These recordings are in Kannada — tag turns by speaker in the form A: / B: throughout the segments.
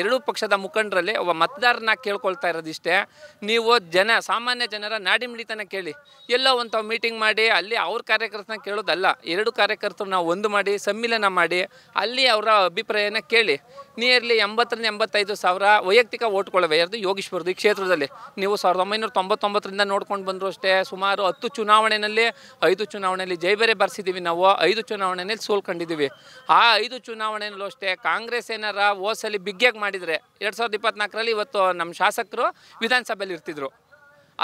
A: ಎರಡೂ ಪಕ್ಷದ ಮುಖಂಡರಲ್ಲಿ ಒಬ್ಬ ಮತದಾರನ ಕೇಳ್ಕೊಳ್ತಾ ಇರೋದಿಷ್ಟೇ ನೀವು ಜನ ಸಾಮಾನ್ಯ ಜನರ ನಾಡಿ ಮಿಡಿತನ ಕೇಳಿ ಎಲ್ಲೋ ಒಂಥವು ಮೀಟಿಂಗ್ ಮಾಡಿ ಅಲ್ಲಿ ಅವ್ರ ಕಾರ್ಯಕರ್ತನ ಕೇಳೋದಲ್ಲ ಎರಡು ಕಾರ್ಯಕರ್ತರು ನಾವು ಒಂದು ಮಾಡಿ ಸಮ್ಮಿಲನ ಮಾಡಿ ಅಲ್ಲಿ ಅವರ ಅಭಿಪ್ರಾಯನ ಕೇಳಿ ನಿಯರ್ಲಿ ಎಂಬತ್ತರಿಂದ ಎಂಬತ್ತೈದು ಸಾವಿರ ವೈಯಕ್ತಿಕ ಓಟ್ಗಳಿವೆ ಇರೋದು ಯೋಗೇಶ್ವರದು ಈ ಕ್ಷೇತ್ರದಲ್ಲಿ ನೀವು ಸಾವಿರದ ಒಂಬೈನೂರ ತೊಂಬತ್ತೊಂಬತ್ತರಿಂದ ನೋಡ್ಕೊಂಡು ಬಂದರೂ ಅಷ್ಟೇ ಸುಮಾರು ಹತ್ತು ಚುನಾವಣೆಯಲ್ಲಿ ಐದು ಚುನಾವಣೆಯಲ್ಲಿ ಜೈಬೇರೆ ಬರೆಸಿದ್ದೀವಿ ನಾವು ಐದು ಚುನಾವಣೆಯಲ್ಲಿ ಸೋಲ್ಕೊಂಡಿದ್ದೀವಿ ಆ ಐದು ಚುನಾವಣೆಯಲ್ಲೂ ಅಷ್ಟೇ ಕಾಂಗ್ರೆಸ್ ಏನಾರ ಓಸಲ್ಲಿ ಬಿಗ್ಗೆಗೆ ಮಾಡಿದರೆ ಎರಡು ಸಾವಿರದ ಇಪ್ಪತ್ನಾಲ್ಕರಲ್ಲಿ ಇವತ್ತು ನಮ್ಮ ಶಾಸಕರು ವಿಧಾನಸಭೆಯಲ್ಲಿ ಇರ್ತಿದ್ರು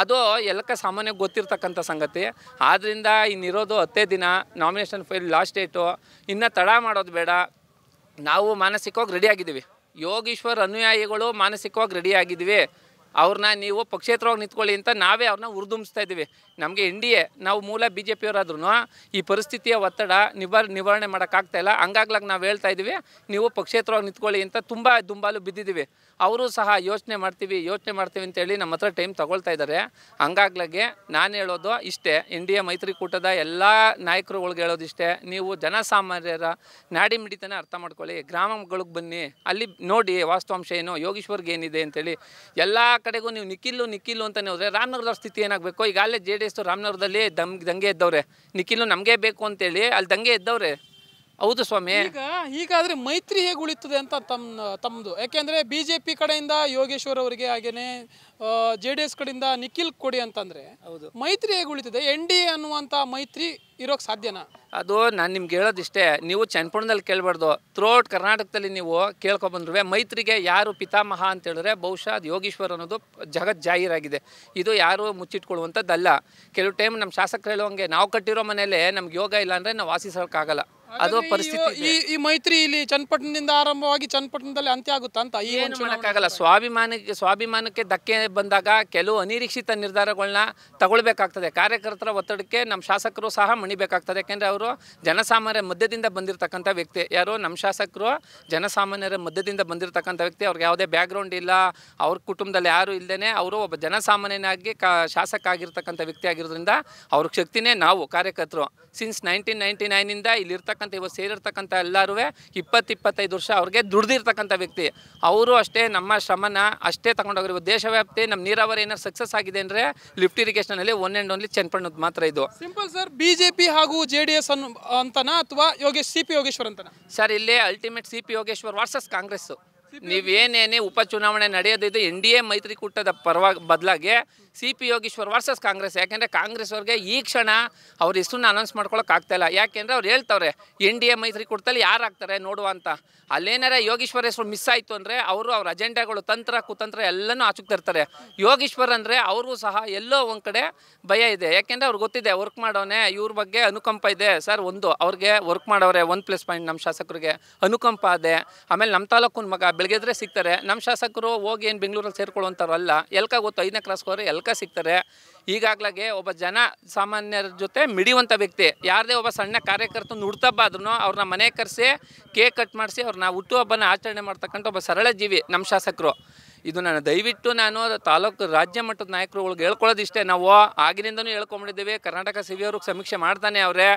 A: ಅದು ಎಲ್ಲಕ್ಕೆ ಸಾಮಾನ್ಯ ಗೊತ್ತಿರ್ತಕ್ಕಂಥ ಸಂಗತಿ ಆದ್ದರಿಂದ ಇನ್ನಿರೋದು ಹತ್ತೇ ದಿನ ನಾಮಿನೇಷನ್ ಫೈಲ್ ಲಾಸ್ಟ್ ಡೇಟು ಇನ್ನೂ ತಡ ಮಾಡೋದು ಬೇಡ ನಾವು ಮಾನಸಿಕವಾಗಿ ರೆಡಿ ಯೋಗೀಶ್ವರ್ ಅನುಯಾಯಿಗಳು ಮಾನಸಿಕವಾಗಿ ರೆಡಿ ಅವ್ರನ್ನ ನೀವು ಪಕ್ಷೇತರವಾಗಿ ನಿಂತ್ಕೊಳ್ಳಿ ಅಂತ ನಾವೇ ಅವ್ರನ್ನ ಉರ್ದುಂಬಿಸ್ತಾ ಇದ್ದೀವಿ ನಮಗೆ ಎನ್ ಡಿ ಎ ನಾವು ಮೂಲ ಬಿ ಜೆ ಪಿಯವರಾದ್ರೂ ಈ ಪರಿಸ್ಥಿತಿಯ ಒತ್ತಡ ನಿವಾರ ನಿವಾರಣೆ ಮಾಡೋಕ್ಕಾಗ್ತಾಯಿಲ್ಲ ಹಂಗಾಗ್ಲಾಗ ನಾವು ಹೇಳ್ತಾ ಇದ್ದೀವಿ ನೀವು ಪಕ್ಷೇತರವಾಗಿ ನಿಂತ್ಕೊಳ್ಳಿ ಅಂತ ತುಂಬ ದುಂಬಾಲು ಬಿದ್ದಿದ್ದೀವಿ ಅವರು ಸಹ ಯೋಚನೆ ಮಾಡ್ತೀವಿ ಯೋಚನೆ ಮಾಡ್ತೀವಿ ಅಂತೇಳಿ ನಮ್ಮ ಹತ್ರ ಟೈಮ್ ತಗೊಳ್ತಾ ಇದ್ದಾರೆ ಹಂಗಾಗ್ಲಾಗೆ ನಾನು ಹೇಳೋದು ಇಷ್ಟೇ ಇಂಡಿಯಾ ಡಿ ಎ ಮೈತ್ರಿಕೂಟದ ಎಲ್ಲ ನಾಯಕರುಗಳ್ಗೆ ಹೇಳೋದು ಇಷ್ಟೇ ನೀವು ಜನಸಾಮಾನ್ಯರ ನಾಡಿ ಮಿಡಿತನ ಅರ್ಥ ಮಾಡ್ಕೊಳ್ಳಿ ಗ್ರಾಮಗಳಿಗೆ ಬನ್ನಿ ಅಲ್ಲಿ ನೋಡಿ ವಾಸ್ತವಾಂಶ ಏನು ಯೋಗೀಶ್ವರ್ಗೆ ಏನಿದೆ ಅಂತೇಳಿ ಎಲ್ಲ ಕಡೆಗೂ ನೀವು ನಿಖಿಲ್ಲು ನಿಖಿಲ್ಲು ಅಂತಲೇ ಹೋದರೆ ರಾಮನಗರದ ಸ್ಥಿತಿ ಏನಾಗಬೇಕು ಈಗ ಅಲ್ಲೇ ಜೆ ಡಿ ಎಸ್ ರಾಮನಗರದಲ್ಲಿ ದಮ್ ದಂಗೆ ಇದ್ದವ್ರೆ ನಿಖಿಲ್ಲು ನಮಗೆ ಬೇಕು ಅಂತೇಳಿ ಅಲ್ಲಿ ದಂಗೆ ಇದ್ದವ್ರೆ ಹೌದು ಸ್ವಾಮಿ ಈಗ ಹೀಗಾದ್ರೆ ಮೈತ್ರಿ ಹೇಗೆ ಉಳಿತದೆ ಅಂತ ತಮ್ಮ ತಮ್ಮದು ಯಾಕೆಂದ್ರೆ ಬಿಜೆಪಿ ಕಡೆಯಿಂದ ಯೋಗೇಶ್ವರ್ ಅವರಿಗೆ ಹಾಗೇನೆ ಜೆ ಡಿ ಎಸ್ ಕಡೆಯಿಂದ ನಿಖಿಲ್ ಕೊಡಿ ಅಂತಂದ್ರೆ ಮೈತ್ರಿ ಹೇಗೆ ಉಳಿತದೆ ಎನ್ ಡಿ ಎ ಅನ್ನುವಂತ ಮೈತ್ರಿ ಇರೋಕ್ ಸಾಧ್ಯನಾ ಅದು ನಾನು ನಿಮ್ಗೆ ಹೇಳೋದಿಷ್ಟೇ ನೀವು ಚನ್ನಪುಣದಲ್ಲಿ ಕೇಳಬಾರ್ದು ಥ್ರೋಟ್ ಕರ್ನಾಟಕದಲ್ಲಿ ನೀವು ಕೇಳ್ಕೊಬಂದ್ರುವೆ ಮೈತ್ರಿಗೆ ಯಾರು ಪಿತಾಮಹ ಅಂತ ಹೇಳಿದ್ರೆ ಬಹುಶಃ ಅದು ಯೋಗೀಶ್ವರ್ ಅನ್ನೋದು ಜಗತ್ ಜಾಹೀರಾಗಿದೆ ಇದು ಯಾರು ಮುಚ್ಚಿಟ್ಕೊಳ್ಳುವಂಥದ್ದಲ್ಲ ಕೆಲವು ಟೈಮ್ ನಮ್ಮ ಶಾಸಕರು ಹೇಳುವಂಗೆ ನಾವು ಕಟ್ಟಿರೋ ಮನೇಲೆ ನಮ್ಗೆ ಯೋಗ ಇಲ್ಲ ಅಂದರೆ ನಾವು ವಾಸಿಸೋಕ್ಕಾಗಲ್ಲ ಅದು ಪರಿಸ್ಥಿತಿ ಈ ಈ ಮೈತ್ರಿ ಇಲ್ಲಿ ಚನ್ನಪಟ್ಟಣದಿಂದ ಆರಂಭವಾಗಿ ಚನ್ನಪಟ್ಟಣದಲ್ಲಿ ಅಂತ್ಯ ಆಗುತ್ತಾ ಅಂತ ಏನು ಮಾಡೋಕ್ಕಾಗಲ್ಲ ಸ್ವಾಭಿಮಾನಕ್ಕೆ ಸ್ವಾಭಿಮಾನಕ್ಕೆ ಧಕ್ಕೆ ಬಂದಾಗ ಕೆಲವು ಅನಿರೀಕ್ಷಿತ ನಿರ್ಧಾರಗಳನ್ನ ತಗೊಳ್ಬೇಕಾಗ್ತದೆ ಕಾರ್ಯಕರ್ತರ ಒತ್ತಡಕ್ಕೆ ನಮ್ಮ ಶಾಸಕರು ಸಹ ಮಣಿಬೇಕಾಗ್ತದೆ ಯಾಕೆಂದರೆ ಅವರು ಜನಸಾಮಾನ್ಯರ ಮಧ್ಯದಿಂದ ಬಂದಿರತಕ್ಕಂಥ ವ್ಯಕ್ತಿ ಯಾರು ನಮ್ಮ ಶಾಸಕರು ಜನಸಾಮಾನ್ಯರ ಮಧ್ಯದಿಂದ ಬಂದಿರತಕ್ಕಂಥ ವ್ಯಕ್ತಿ ಅವ್ರಿಗೆ ಯಾವುದೇ ಬ್ಯಾಕ್ಗ್ರೌಂಡ್ ಇಲ್ಲ ಅವ್ರ ಕುಟುಂಬದಲ್ಲಿ ಯಾರು ಇಲ್ಲದೇ ಅವರು ಒಬ್ಬ ಜನಸಾಮಾನ್ಯನಾಗಿ ಕ ಶಾಸಕ ಆಗಿರ್ತಕ್ಕಂಥ ವ್ಯಕ್ತಿ ಆಗಿರೋದ್ರಿಂದ ಅವ್ರ ಶಕ್ತಿನೇ ನಾವು ಕಾರ್ಯಕರ್ತರು ಸಿನ್ಸ್ ನೈನ್ಟೀನ್ ನೈಂಟಿ ನೈನಿಂದ ಇಲ್ಲಿರ್ತಕ್ಕಂಥ ಇರ್ತಕ್ಕಂಥ ಇವತ್ತು ಸೇರಿರ್ತಕ್ಕಂಥ ಎಲ್ಲರೂ ಇಪ್ಪತ್ತು ಇಪ್ಪತ್ತೈದು ವರ್ಷ ಅವ್ರಿಗೆ ದುಡ್ದಿರ್ತಕ್ಕಂಥ ವ್ಯಕ್ತಿ ಅವರು ಅಷ್ಟೇ ನಮ್ಮ ಶ್ರಮನ ಅಷ್ಟೇ ತಗೊಂಡೋಗ್ರಿ ಇವತ್ತು ದೇಶವ್ಯಾಪ್ತಿ ನಮ್ಮ ನೀರಾವರಿ ಏನಾರು ಸಕ್ಸಸ್ ಆಗಿದೆ ಅಂದರೆ ಲಿಫ್ಟ್ ಇರಿಗೇಷನಲ್ಲಿ ಒನ್ ಆ್ಯಂಡ್ ಓನ್ಲಿ ಚನ್ನಪಟ್ಟಣದ ಮಾತ್ರ ಇದು simple sir B J P ಹಾಗೂ ಜೆ ಡಿ ಎಸ್ ಅನ್ನು ಅಂತನಾ ಅಥವಾ ಯೋಗೇಶ್ ಸಿ ಪಿ ಯೋಗೇಶ್ವರ್ ಅಂತನಾ ಸರ್ ಇಲ್ಲಿ ultimate C P Yogeshwar versus Congress ನೀವೇನೇನೇ ಉಪಚುನಾವಣೆ ನಡೆಯೋದಿದೆ ಎನ್ ಡಿ ಎ ಮೈತ್ರಿಕೂಟದ ಪರವಾಗಿ ಬದಲಾಗಿ C P Yogeshwar versus Congress ಯಾಕೆಂದರೆ ಕಾಂಗ್ರೆಸ್ ಅವ್ರಿಗೆ ಈ ಕ್ಷಣ ಅವ್ರ ಹೆಸರನ್ನ ಅನೌನ್ಸ್ ಇಲ್ಲ ಯಾಕೆಂದರೆ ಅವ್ರು ಹೇಳ್ತವ್ರೆ ಎನ್ ಡಿ ಎ ಮೈತ್ರಿಕೂಟದಲ್ಲಿ ಯಾರು ಆಗ್ತಾರೆ ನೋಡುವ ಅಂತ ಅಲ್ಲೇನಾರ ಯೋಗೀಶ್ವರ ಹೆಸರು ಮಿಸ್ ಆಯಿತು ಅಂದರೆ ಅವರು ಅವ್ರ ಅಜೆಂಡಾಗಳು ತಂತ್ರ ಕುತಂತ್ರ ಎಲ್ಲನೂ ಆಚುಕ್ತಿರ್ತಾರೆ ಯೋಗೀಶ್ವರ್ ಅಂದರೆ ಅವರು ಸಹ ಎಲ್ಲೋ ಒಂದು ಕಡೆ ಭಯ ಇದೆ ಯಾಕೆಂದರೆ ಅವ್ರಿಗೆ ಗೊತ್ತಿದೆ ವರ್ಕ್ ಮಾಡೋನೆ ಇವ್ರ ಬಗ್ಗೆ ಅನುಕಂಪ ಇದೆ ಸರ್ ಒಂದು ಅವ್ರಿಗೆ ವರ್ಕ್ ಮಾಡೋರೆ ಒನ್ ಪ್ಲಸ್ ಪಾಯಿಂಟ್ ನಮ್ಮ ಶಾಸಕರಿಗೆ ಅನುಕಂಪ ಇದೆ ಆಮೇಲೆ ನಮ್ಮ ತಾಲೂಕಿನ ಮಗ ಬೆಳಗ್ಗೆದ್ರೆ ಸಿಗ್ತಾರೆ ನಮ್ಮ ಶಾಸಕರು ಹೋಗಿ ಏನು ಬೆಂಗಳೂರಲ್ಲಿ ಸೇರ್ಕೊಳ್ಳುವಂಥವ್ರಲ್ಲ ಎಲ್ಕ ಗೊತ್ತು ಐದನೇ ಕ್ಲಾಸ್ಗೆ ಹೋದರೆ ಎಲ್ಕ ಸಿಗ್ತಾರೆ ಈಗಾಗ್ಲಾಗೆ ಒಬ್ಬ ಜನ ಸಾಮಾನ್ಯರ ಜೊತೆ ಮಿಡಿಯುವಂಥ ವ್ಯಕ್ತಿ ಯಾರದೇ ಒಬ್ಬ ಸಣ್ಣ ಕಾರ್ಯಕರ್ತನ ಹುಡ್ತಬ್ಬ ಆದ್ರೂ ಅವ್ರನ್ನ ಮನೆ ಕರೆಸಿ ಕೇಕ್ ಕಟ್ ಮಾಡಿಸಿ ಅವ್ರನ್ನ ಹುಟ್ಟುಹಬ್ಬನ ಆಚರಣೆ ಮಾಡ್ತಕ್ಕಂಥ ಒಬ್ಬ ಸರಳ ಜೀವಿ ನಮ್ಮ ಶಾಸಕರು ಇದು ನಾನು ದಯವಿಟ್ಟು ನಾನು ತಾಲೂಕು ರಾಜ್ಯ ಮಟ್ಟದ ನಾಯಕರುಗಳಿಗೆ ಹೇಳ್ಕೊಳ್ಳೋದಿಷ್ಟೇ ನಾವು ಆಗಿನಿಂದನೂ ಹೇಳ್ಕೊಂಬಿಟ್ಟಿದ್ದೀವಿ ಕರ್ನಾಟಕ ಸಿವಿಯವ್ರಿಗೆ ಸಮೀಕ್ಷೆ ಮಾಡ್ತಾನೆ ಅವರೇ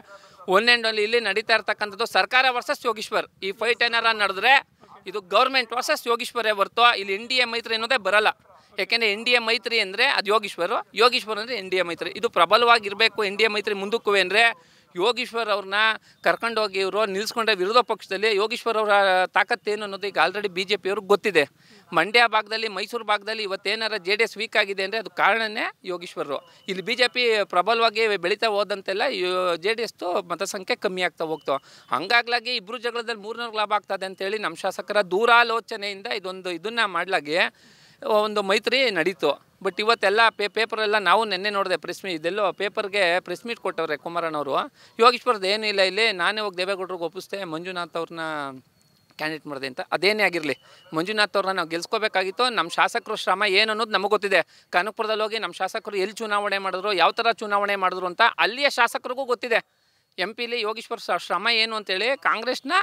A: ಒನ್ ಆ್ಯಂಡ್ ಒನ್ ಇಲ್ಲಿ ನಡೀತಾ ಇರ್ತಕ್ಕಂಥದ್ದು ಸರ್ಕಾರ ವರ್ಸಸ್ ಯೋಗೀಶ್ವರ್ ಈ ಫೈಟ್ ಏನಾರ ನಡೆದ್ರೆ ಇದು ಗೌರ್ಮೆಂಟ್ ವರ್ಸಸ್ ಯೋಗೀಶ್ವರೇ ಹೊರತು ಇಲ್ಲಿ ಎನ್ ಡಿ ಎ ಮೈತ್ರಿ ಅನ್ನೋದೇ ಬರಲ್ಲ ಯಾಕೆಂದರೆ ಎನ್ ಡಿ ಎ ಮೈತ್ರಿ ಅಂದರೆ ಅದು ಯೋಗೀಶ್ವರು ಯೋಗೀಶ್ವರ್ ಅಂದರೆ ಎನ್ ಡಿ ಎ ಮೈತ್ರಿ ಇದು ಪ್ರಬಲವಾಗಿರಬೇಕು ಎನ್ ಡಿ ಎ ಮೈತ್ರಿ ಮುಂದಕ್ಕೂ ಅಂದರೆ ಯೋಗೀಶ್ವರ್ ಅವ್ರನ್ನ ಕರ್ಕೊಂಡೋಗಿ ಇವರು ನಿಲ್ಸ್ಕೊಂಡ್ರೆ ವಿರೋಧ ಪಕ್ಷದಲ್ಲಿ ಯೋಗೀಶ್ವರ್ ಅವರ ಏನು ಅನ್ನೋದು ಈಗ ಆಲ್ರೆಡಿ ಬಿ ಜೆ ಪಿಯವ್ರಿಗೆ ಗೊತ್ತಿದೆ ಮಂಡ್ಯ ಭಾಗದಲ್ಲಿ ಮೈಸೂರು ಭಾಗದಲ್ಲಿ ಇವತ್ತೇನಾರ ಜೆ ಡಿ ಎಸ್ ವೀಕ್ ಆಗಿದೆ ಅಂದರೆ ಅದು ಕಾರಣನೇ ಯೋಗೀಶ್ವರರು ಇಲ್ಲಿ ಬಿ ಜೆ ಪಿ ಪ್ರಬಲವಾಗಿ ಬೆಳೀತಾ ಹೋದಂತೆಲ್ಲ ಜೆ ಡಿ ಎಸ್ದು ಮತಸಂಖ್ಯೆ ಕಮ್ಮಿ ಆಗ್ತಾ ಹೋಗ್ತವೆ ಹಂಗಾಗ್ಲಾಗಿ ಇಬ್ಬರು ಜಗಳದಲ್ಲಿ ಮೂರನೂರು ಲಾಭ ಆಗ್ತದೆ ಅಂತೇಳಿ ನಮ್ಮ ಶಾಸಕರ ದೂರಾಲೋಚನೆಯಿಂದ ಇದೊಂದು ಇದನ್ನ ಮಾಡ್ಲಾಗಿ ಒಂದು ಮೈತ್ರಿ ನಡೀತು ಬಟ್ ಇವತ್ತೆಲ್ಲ ಪೇ ಪೇಪರೆಲ್ಲ ನಾವು ನಿನ್ನೆ ನೋಡಿದೆ ಪ್ರೆಸ್ ಮೀಟ್ ಇದೆಲ್ಲೋ ಪೇಪರ್ಗೆ ಪ್ರೆಸ್ ಮೀಟ್ ಕೊಟ್ಟವ್ರೆ ಕುಮಾರಣ್ಣವರು ಯೋಗೇಶ್ವರ್ದು ಏನಿಲ್ಲ ಇಲ್ಲಿ ನಾನೇ ಹೋಗಿ ದೇವೇಗೌಡರಿಗೆ ಒಪ್ಪಿಸ್ತೆ ಮಂಜುನಾಥ್ ಅವ್ರನ್ನ ಕ್ಯಾಂಡಿಡೇಟ್ ಮಾಡಿದೆ ಅಂತ ಅದೇನೇ ಆಗಿರಲಿ ಮಂಜುನಾಥ್ ಅವ್ರನ್ನ ನಾವು ಗೆಲ್ಸ್ಕೋಬೇಕಾಗಿತ್ತು ನಮ್ಮ ಶಾಸಕರು ಶ್ರಮ ಏನು ಅನ್ನೋದು ನಮಗೆ ಗೊತ್ತಿದೆ ಕನಕಪುರದಲ್ಲಿ ಹೋಗಿ ನಮ್ಮ ಶಾಸಕರು ಎಲ್ಲಿ ಚುನಾವಣೆ ಮಾಡಿದ್ರು ಯಾವ ಥರ ಚುನಾವಣೆ ಮಾಡಿದ್ರು ಅಂತ ಅಲ್ಲಿಯ ಶಾಸಕರಿಗೂ ಗೊತ್ತಿದೆ ಎಂ ಪಿಲಿ ಯೋಗೇಶ್ವರ ಶ್ರಮ ಏನು ಅಂತೇಳಿ ಕಾಂಗ್ರೆಸ್ನ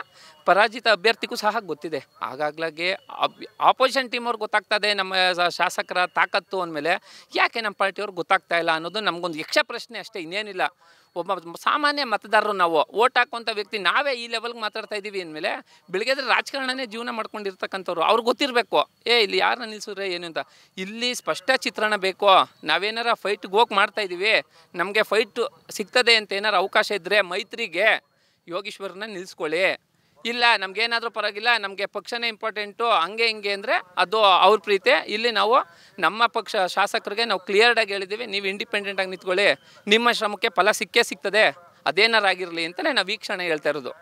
A: ಪರಾಜಿತ ಅಭ್ಯರ್ಥಿಗೂ ಸಹ ಗೊತ್ತಿದೆ ಆಗಾಗ್ಲಾಗೆ ಅಬ್ ಆಪೋಸಿಷನ್ ಟೀಮವ್ರಿಗೆ ಗೊತ್ತಾಗ್ತದೆ ನಮ್ಮ ಶಾಸಕರ ತಾಕತ್ತು ಅಂದಮೇಲೆ ಯಾಕೆ ನಮ್ಮ ಪಾರ್ಟಿಯವ್ರಿಗೆ ಗೊತ್ತಾಗ್ತಾ ಇಲ್ಲ ಅನ್ನೋದು ನಮಗೊಂದು ಯಕ್ಷ ಪ್ರಶ್ನೆ ಅಷ್ಟೇ ಇನ್ನೇನಿಲ್ಲ ಒಬ್ಬ ಸಾಮಾನ್ಯ ಮತದಾರರು ನಾವು ಓಟ್ ಹಾಕುವಂಥ ವ್ಯಕ್ತಿ ನಾವೇ ಈ ಲೆವೆಲ್ಗೆ ಮಾತಾಡ್ತಾ ಇದ್ದೀವಿ ಅಂದಮೇಲೆ ಬೆಳಗ್ಗೆದ್ರೆ ರಾಜಕಾರಣನೇ ಜೀವನ ಮಾಡ್ಕೊಂಡಿರ್ತಕ್ಕಂಥವ್ರು ಅವ್ರಿಗೆ ಗೊತ್ತಿರಬೇಕು ಏ ಇಲ್ಲಿ ಯಾರನ್ನ ನಿಲ್ಲಿಸಿದ್ರೆ ಏನು ಅಂತ ಇಲ್ಲಿ ಸ್ಪಷ್ಟ ಚಿತ್ರಣ ಬೇಕು ನಾವೇನಾರ ಫೈಟ್ಗೆ ಹೋಗಿ ಮಾಡ್ತಾ ಇದ್ದೀವಿ ನಮಗೆ ಫೈಟು ಸಿಗ್ತದೆ ಅಂತ ಏನಾರು ಅವಕಾಶ ಇದ್ದರೆ ಮೈತ್ರಿಗೆ ಯೋಗೀಶ್ವರನ್ನ ನಿಲ್ಲಿಸ್ಕೊಳ್ಳಿ ಇಲ್ಲ ನಮಗೇನಾದರೂ ಪರವಾಗಿಲ್ಲ ನಮಗೆ ಪಕ್ಷನೇ ಇಂಪಾರ್ಟೆಂಟು ಹಂಗೆ ಹಿಂಗೆ ಅಂದರೆ ಅದು ಅವ್ರ ಪ್ರೀತಿ ಇಲ್ಲಿ ನಾವು ನಮ್ಮ ಪಕ್ಷ ಶಾಸಕರಿಗೆ ನಾವು ಕ್ಲಿಯರ್ಡಾಗಿ ಹೇಳಿದ್ದೀವಿ ನೀವು ಇಂಡಿಪೆಂಡೆಂಟಾಗಿ ನಿಂತ್ಕೊಳ್ಳಿ ನಿಮ್ಮ ಶ್ರಮಕ್ಕೆ ಫಲ ಸಿಕ್ಕೇ ಸಿಗ್ತದೆ ಅದೇನಾರಾಗಿರಲಿ ಅಂತಲೇ ನಾವು ವೀಕ್ಷಣೆ ಹೇಳ್ತಾ ಇರೋದು